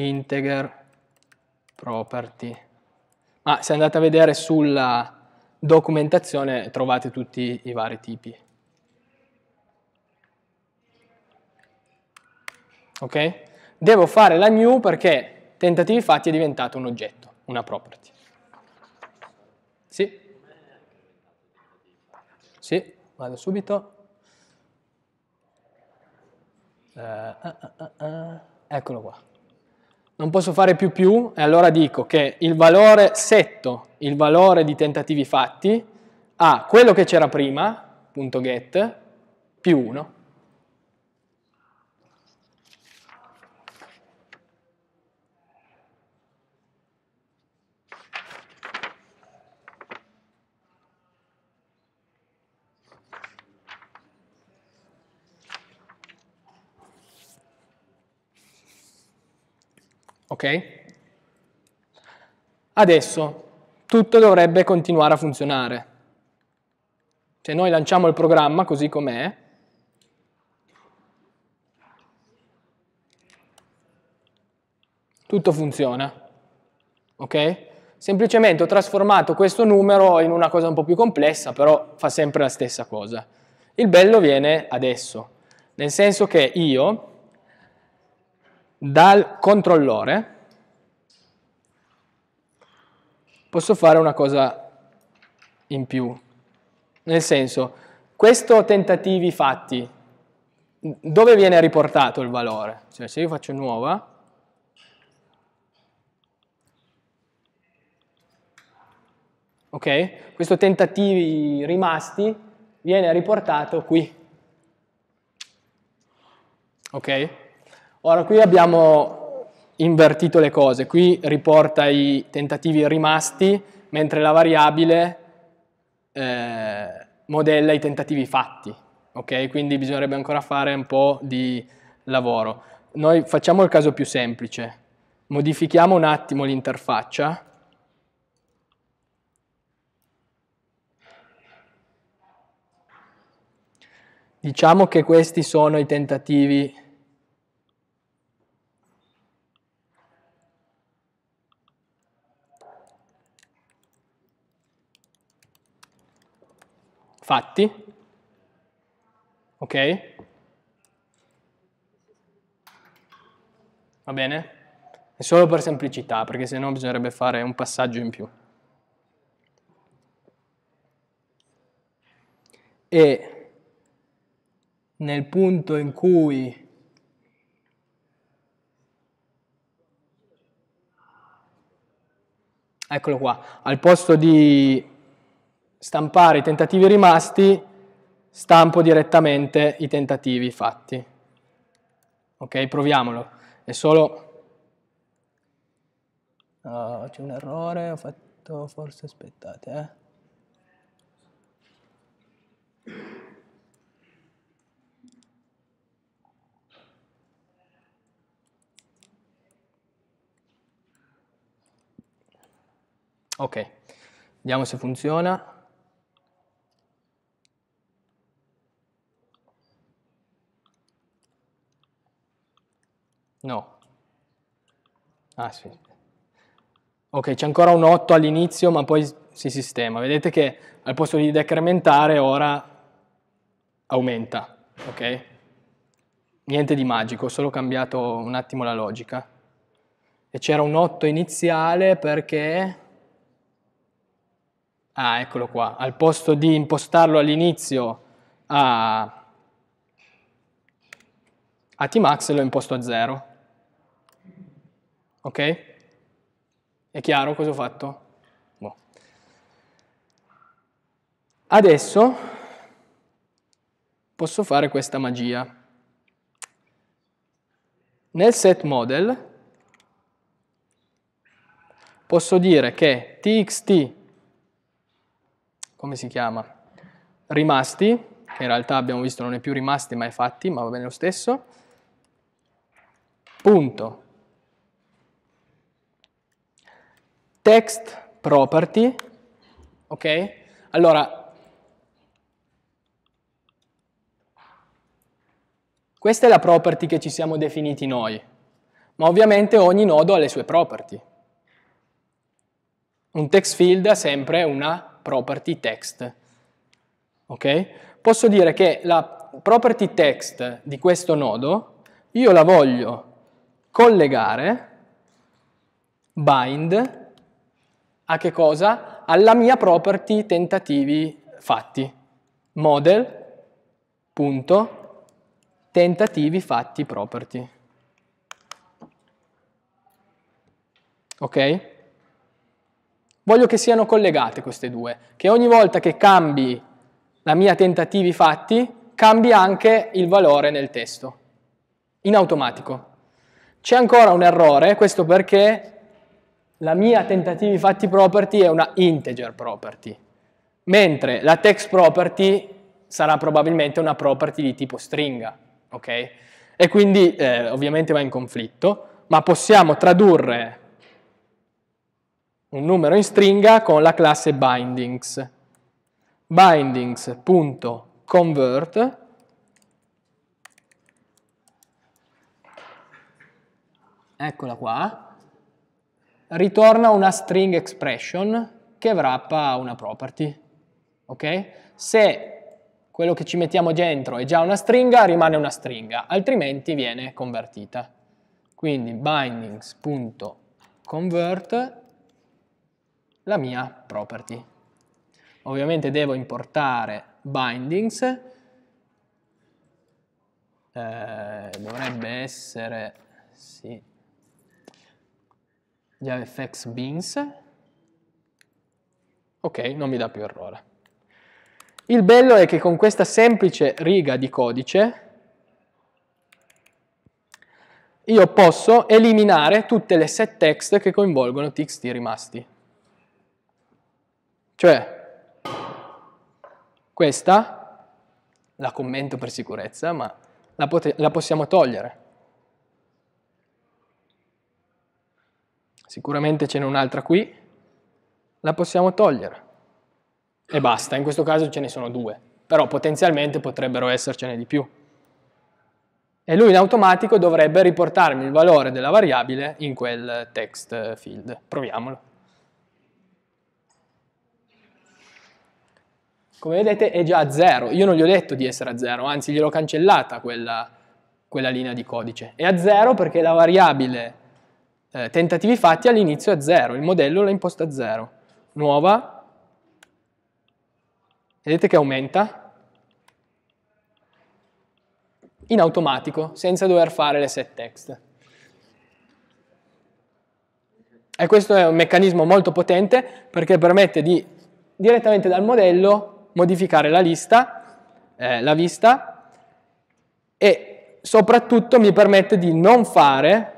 integer property. Ma ah, se andate a vedere sulla documentazione trovate tutti i vari tipi. Ok? Devo fare la new perché tentativi fatti è diventato un oggetto, una property. Sì? Sì, vado subito. Uh, uh, uh, eccolo qua non posso fare più più e allora dico che il valore setto, il valore di tentativi fatti, ha quello che c'era prima, punto get, più 1. Ok? Adesso tutto dovrebbe continuare a funzionare. Se noi lanciamo il programma così com'è, tutto funziona. Ok? Semplicemente ho trasformato questo numero in una cosa un po' più complessa, però fa sempre la stessa cosa. Il bello viene adesso, nel senso che io dal controllore posso fare una cosa in più. Nel senso, questo tentativi fatti, dove viene riportato il valore? Cioè se io faccio nuova, ok? Questo tentativi rimasti viene riportato qui, ok? Ora qui abbiamo invertito le cose, qui riporta i tentativi rimasti, mentre la variabile eh, modella i tentativi fatti, ok? Quindi bisognerebbe ancora fare un po' di lavoro. Noi facciamo il caso più semplice, modifichiamo un attimo l'interfaccia, diciamo che questi sono i tentativi fatti, ok? Va bene? È solo per semplicità, perché se no bisognerebbe fare un passaggio in più. E nel punto in cui Eccolo qua, al posto di stampare i tentativi rimasti, stampo direttamente i tentativi fatti. Ok, proviamolo. È solo... Oh, c'è un errore, ho fatto forse, aspettate, eh. Ok, vediamo se funziona. No. Ah sì. Ok, c'è ancora un 8 all'inizio, ma poi si sistema. Vedete che al posto di decrementare ora aumenta, ok? Niente di magico, ho solo cambiato un attimo la logica. E c'era un 8 iniziale perché... Ah, eccolo qua. Al posto di impostarlo all'inizio a, a Tmax l'ho imposto a 0 Ok? È chiaro cosa ho fatto? Boh. Adesso posso fare questa magia. Nel set model posso dire che txt, come si chiama? Rimasti, che in realtà abbiamo visto non è più rimasti ma è fatti, ma va bene lo stesso, punto text property, ok? Allora, questa è la property che ci siamo definiti noi, ma ovviamente ogni nodo ha le sue property. Un text field ha sempre una property text, ok? Posso dire che la property text di questo nodo io la voglio collegare bind a che cosa? Alla mia property tentativi fatti. Model punto tentativi fatti property. Ok? Voglio che siano collegate queste due, che ogni volta che cambi la mia tentativi fatti, cambi anche il valore nel testo, in automatico. C'è ancora un errore, questo perché la mia tentativi fatti property è una integer property, mentre la text property sarà probabilmente una property di tipo stringa, ok? E quindi eh, ovviamente va in conflitto, ma possiamo tradurre un numero in stringa con la classe bindings. bindings.convert Eccola qua, ritorna una string expression che wrappa una property. Ok? Se quello che ci mettiamo dentro è già una stringa, rimane una stringa, altrimenti viene convertita. Quindi bindings.convert la mia property. Ovviamente devo importare bindings, eh, dovrebbe essere, sì, JavaFX Beans. Ok, non mi dà più errore. Il bello è che con questa semplice riga di codice io posso eliminare tutte le set text che coinvolgono txt rimasti. Cioè, questa la commento per sicurezza, ma la, la possiamo togliere. Sicuramente ce n'è un'altra qui, la possiamo togliere. E basta, in questo caso ce ne sono due, però potenzialmente potrebbero essercene di più. E lui in automatico dovrebbe riportarmi il valore della variabile in quel text field. Proviamolo. Come vedete è già a zero, io non gli ho detto di essere a zero, anzi gliel'ho cancellata quella, quella linea di codice. È a zero perché la variabile eh, tentativi fatti all'inizio è 0, il modello la imposta 0. Nuova, vedete che aumenta, in automatico, senza dover fare le set text. E questo è un meccanismo molto potente perché permette di direttamente dal modello modificare la lista, eh, la vista e soprattutto mi permette di non fare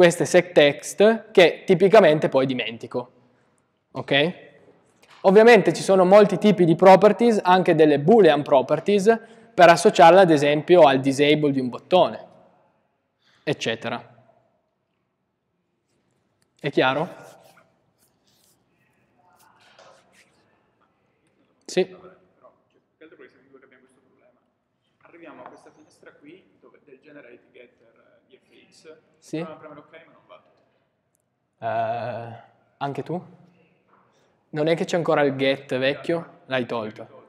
queste segtext che tipicamente poi dimentico. Ok? Ovviamente ci sono molti tipi di properties, anche delle boolean properties, per associarle ad esempio al disable di un bottone, eccetera. È chiaro? Sì. Arriviamo a questa finestra qui del generated getter Sì. Uh, anche tu? Non è che c'è ancora il get vecchio? L'hai tolto.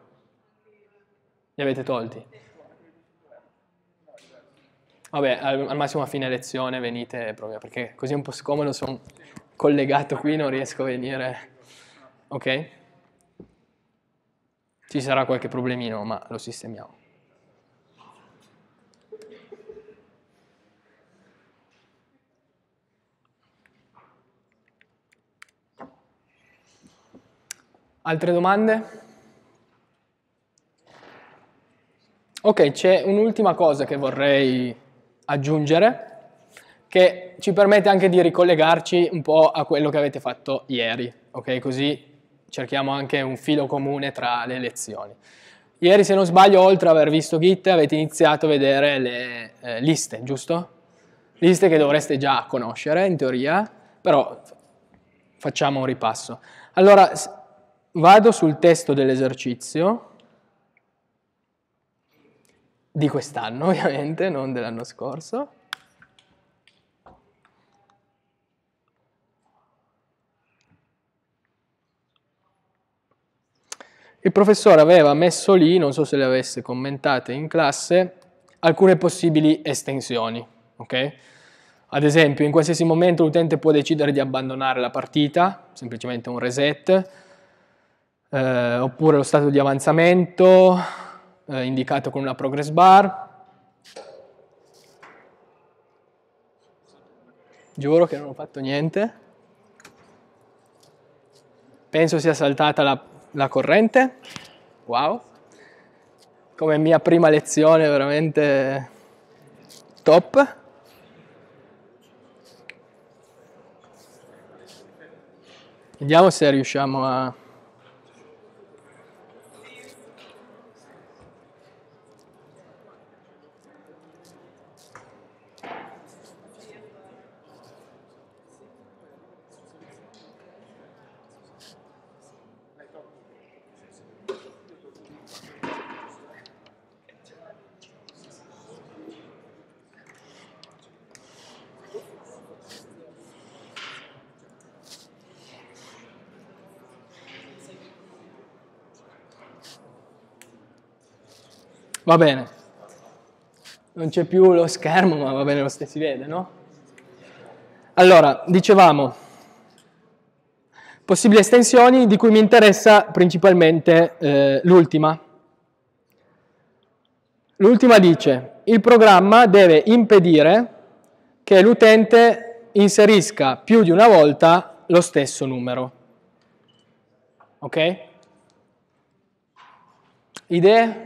Li avete tolti. Vabbè, al, al massimo a fine lezione venite proprio, perché così è un po' scomodo, sono collegato qui, non riesco a venire. Ok? Ci sarà qualche problemino, ma lo sistemiamo. Altre domande? Ok, c'è un'ultima cosa che vorrei aggiungere che ci permette anche di ricollegarci un po' a quello che avete fatto ieri, ok? Così cerchiamo anche un filo comune tra le lezioni. Ieri, se non sbaglio, oltre ad aver visto Git, avete iniziato a vedere le eh, liste, giusto? Liste che dovreste già conoscere, in teoria, però facciamo un ripasso. Allora, vado sul testo dell'esercizio di quest'anno ovviamente, non dell'anno scorso. Il professore aveva messo lì, non so se le avesse commentate in classe, alcune possibili estensioni. Okay? Ad esempio, in qualsiasi momento l'utente può decidere di abbandonare la partita, semplicemente un reset, eh, oppure lo stato di avanzamento eh, indicato con una progress bar. Giuro che non ho fatto niente. Penso sia saltata la, la corrente. Wow. Come mia prima lezione veramente top. Vediamo se riusciamo a Va bene. Non c'è più lo schermo, ma va bene lo stesso, si vede, no? Allora, dicevamo, possibili estensioni di cui mi interessa principalmente eh, l'ultima. L'ultima dice, il programma deve impedire che l'utente inserisca più di una volta lo stesso numero. Ok? Idee?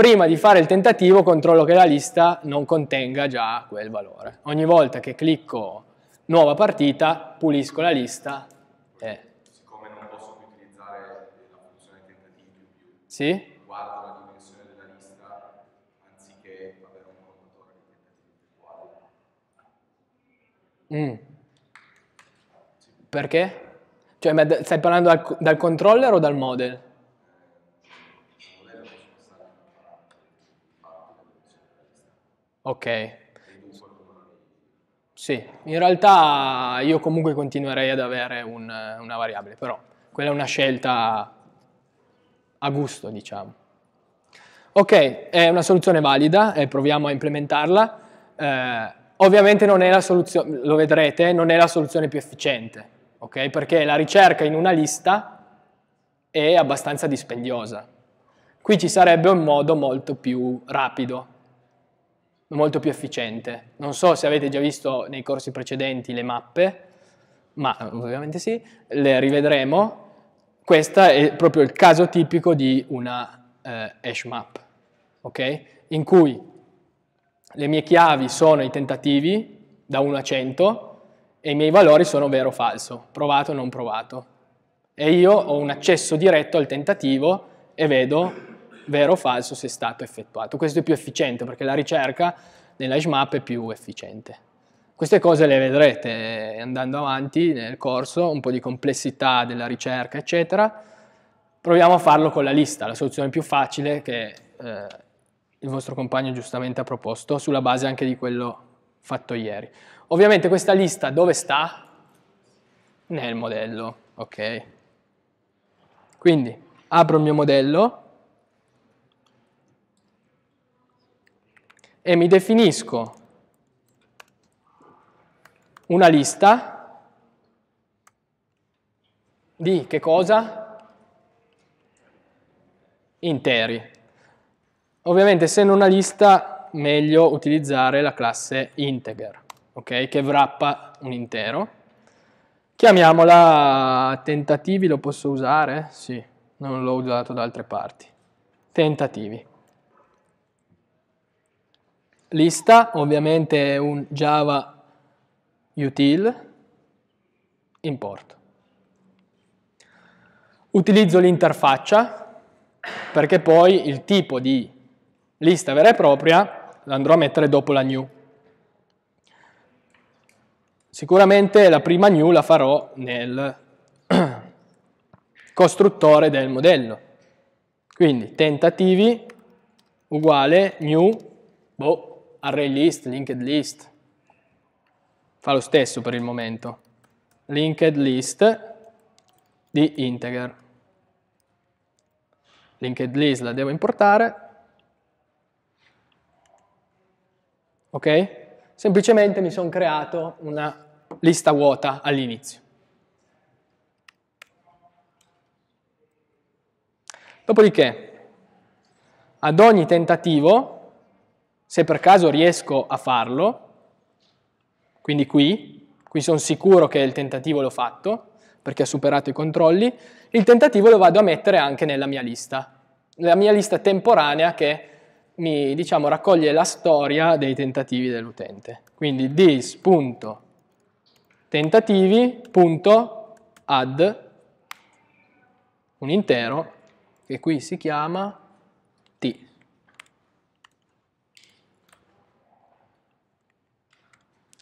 prima di fare il tentativo controllo che la lista non contenga già quel valore. Ogni volta che clicco nuova partita, pulisco la lista e... Siccome non posso più utilizzare la funzione tentativi più, sì? guardo la dimensione della lista anziché avere un controllo di tentativi uguali. Mm. Perché? Cioè, stai parlando dal, dal controller o dal model? Ok. Sì, in realtà io comunque continuerei ad avere un, una variabile, però quella è una scelta a gusto, diciamo. Ok, è una soluzione valida, e proviamo a implementarla. Eh, ovviamente non è la soluzione, lo vedrete, non è la soluzione più efficiente, ok? Perché la ricerca in una lista è abbastanza dispendiosa. Qui ci sarebbe un modo molto più rapido molto più efficiente. Non so se avete già visto nei corsi precedenti le mappe, ma ovviamente sì, le rivedremo. Questo è proprio il caso tipico di una eh, hash map, okay? in cui le mie chiavi sono i tentativi da 1 a 100 e i miei valori sono vero o falso, provato o non provato. E io ho un accesso diretto al tentativo e vedo vero o falso se è stato effettuato. Questo è più efficiente perché la ricerca nell'HashMap è più efficiente. Queste cose le vedrete eh, andando avanti nel corso, un po' di complessità della ricerca, eccetera. Proviamo a farlo con la lista, la soluzione più facile che eh, il vostro compagno giustamente ha proposto, sulla base anche di quello fatto ieri. Ovviamente questa lista dove sta? Nel modello, ok? Quindi apro il mio modello, e mi definisco una lista di che cosa? Interi. Ovviamente essendo una lista meglio utilizzare la classe integer, okay? che wrappa un intero. Chiamiamola tentativi, lo posso usare? Sì, non l'ho usato da altre parti. Tentativi lista, ovviamente un java util import. Utilizzo l'interfaccia perché poi il tipo di lista vera e propria l'andrò a mettere dopo la new. Sicuramente la prima new la farò nel costruttore del modello. Quindi tentativi uguale new boh, array list, linked list, fa lo stesso per il momento, linked list di integer. Linked list la devo importare, ok? Semplicemente mi sono creato una lista vuota all'inizio. Dopodiché, ad ogni tentativo se per caso riesco a farlo, quindi qui, qui sono sicuro che il tentativo l'ho fatto, perché ha superato i controlli, il tentativo lo vado a mettere anche nella mia lista, la mia lista temporanea che mi diciamo, raccoglie la storia dei tentativi dell'utente. Quindi this.tentativi.add un intero che qui si chiama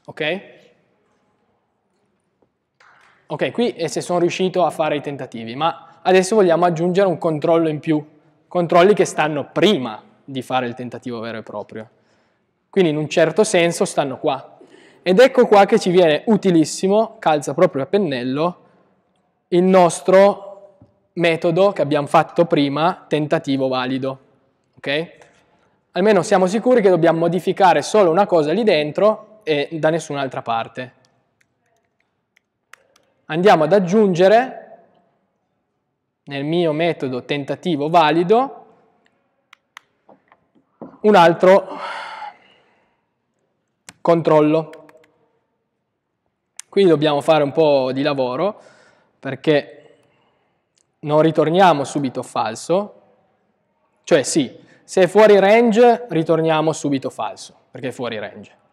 Ok? Ok, qui è eh, se sono riuscito a fare i tentativi, ma adesso vogliamo aggiungere un controllo in più, controlli che stanno prima di fare il tentativo vero e proprio. Quindi in un certo senso stanno qua. Ed ecco qua che ci viene utilissimo, calza proprio a pennello, il nostro metodo che abbiamo fatto prima, tentativo valido. Ok? Almeno siamo sicuri che dobbiamo modificare solo una cosa lì dentro e da nessun'altra parte. Andiamo ad aggiungere nel mio metodo tentativo valido un altro controllo. Qui dobbiamo fare un po' di lavoro perché non ritorniamo subito falso, cioè sì, se è fuori range ritorniamo subito falso perché è fuori range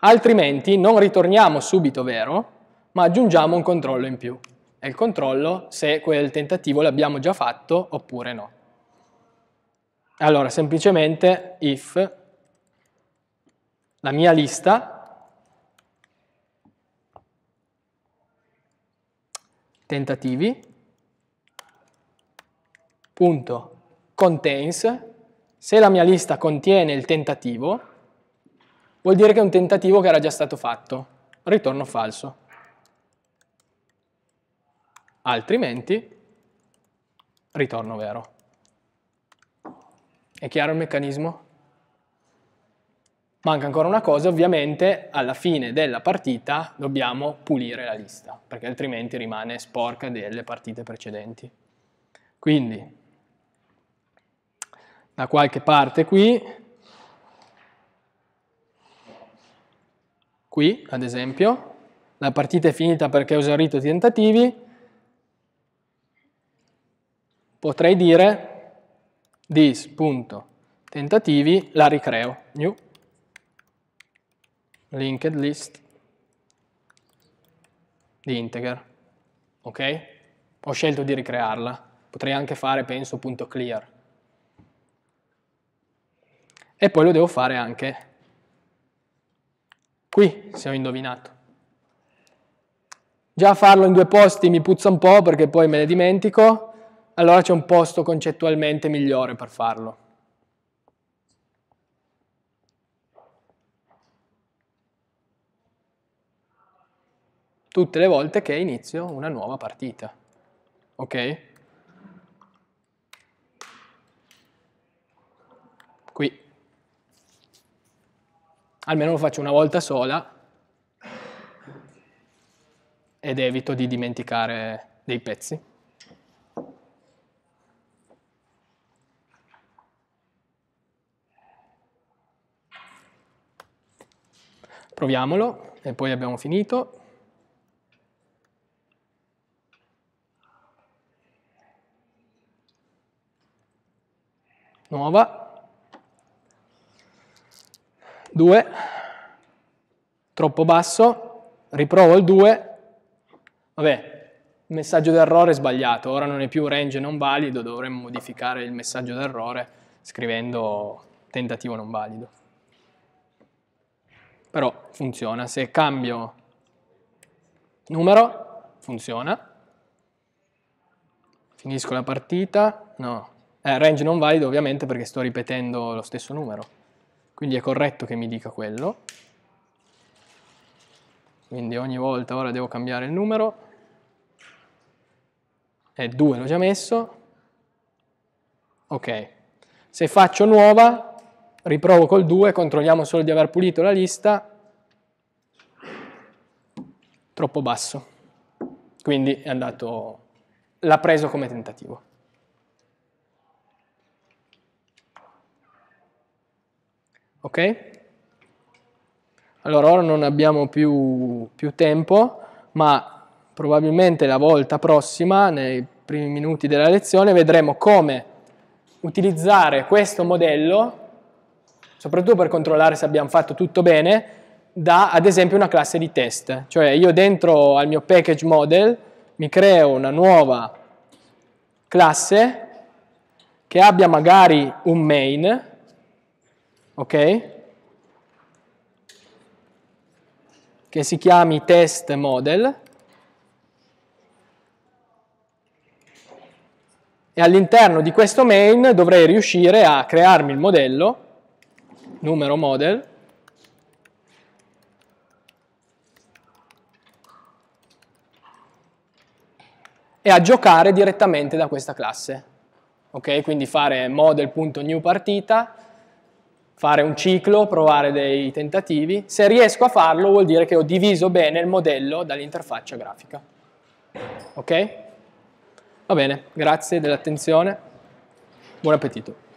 altrimenti non ritorniamo subito vero, ma aggiungiamo un controllo in più. È il controllo se quel tentativo l'abbiamo già fatto oppure no. Allora, semplicemente if la mia lista tentativi punto contains se la mia lista contiene il tentativo vuol dire che è un tentativo che era già stato fatto, ritorno falso. Altrimenti, ritorno vero. È chiaro il meccanismo? Manca ancora una cosa, ovviamente alla fine della partita dobbiamo pulire la lista, perché altrimenti rimane sporca delle partite precedenti. Quindi, da qualche parte qui, Qui, ad esempio, la partita è finita perché ho esaurito i tentativi, potrei dire this.tentativi, la ricreo, new, linked list di integer, ok? Ho scelto di ricrearla, potrei anche fare, penso.clear. E poi lo devo fare anche Qui se ho indovinato. Già farlo in due posti mi puzza un po' perché poi me ne dimentico, allora c'è un posto concettualmente migliore per farlo. Tutte le volte che inizio una nuova partita. Ok? Qui almeno lo faccio una volta sola ed evito di dimenticare dei pezzi. Proviamolo e poi abbiamo finito. Nuova. 2, troppo basso, riprovo il 2, vabbè, messaggio d'errore sbagliato, ora non è più range non valido, dovremmo modificare il messaggio d'errore scrivendo tentativo non valido. Però funziona, se cambio numero, funziona. Finisco la partita, no, eh, range non valido ovviamente perché sto ripetendo lo stesso numero. Quindi è corretto che mi dica quello. Quindi ogni volta ora devo cambiare il numero. È 2 l'ho già messo. Ok. Se faccio nuova, riprovo col 2, controlliamo solo di aver pulito la lista. Troppo basso. Quindi è andato l'ha preso come tentativo. Ok? Allora ora non abbiamo più, più tempo, ma probabilmente la volta prossima, nei primi minuti della lezione, vedremo come utilizzare questo modello, soprattutto per controllare se abbiamo fatto tutto bene, da ad esempio una classe di test. Cioè io dentro al mio package model mi creo una nuova classe che abbia magari un main ok? Che si chiami test model. E all'interno di questo main dovrei riuscire a crearmi il modello, numero model, e a giocare direttamente da questa classe. Ok, quindi fare model.newPartita fare un ciclo, provare dei tentativi. Se riesco a farlo vuol dire che ho diviso bene il modello dall'interfaccia grafica. Ok? Va bene, grazie dell'attenzione, buon appetito.